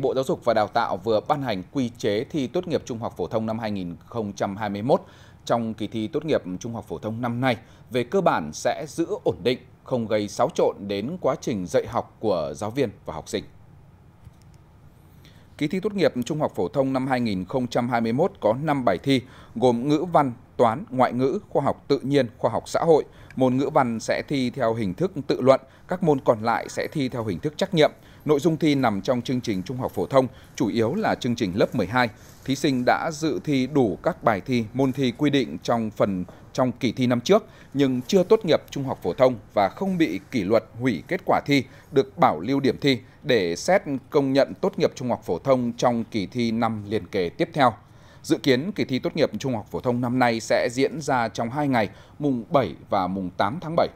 Bộ Giáo dục và Đào tạo vừa ban hành quy chế thi tốt nghiệp trung học phổ thông năm 2021. Trong kỳ thi tốt nghiệp trung học phổ thông năm nay, về cơ bản sẽ giữ ổn định, không gây xáo trộn đến quá trình dạy học của giáo viên và học sinh. Kỳ thi tốt nghiệp trung học phổ thông năm 2021 có 5 bài thi, gồm ngữ văn, toán, ngoại ngữ, khoa học tự nhiên, khoa học xã hội. Môn ngữ văn sẽ thi theo hình thức tự luận, các môn còn lại sẽ thi theo hình thức trắc nghiệm. Nội dung thi nằm trong chương trình trung học phổ thông, chủ yếu là chương trình lớp 12. Thí sinh đã dự thi đủ các bài thi, môn thi quy định trong phần trong kỳ thi năm trước nhưng chưa tốt nghiệp trung học phổ thông và không bị kỷ luật hủy kết quả thi, được bảo lưu điểm thi để xét công nhận tốt nghiệp trung học phổ thông trong kỳ thi năm liền kề tiếp theo. Dự kiến kỳ thi tốt nghiệp trung học phổ thông năm nay sẽ diễn ra trong hai ngày, mùng 7 và mùng 8 tháng 7.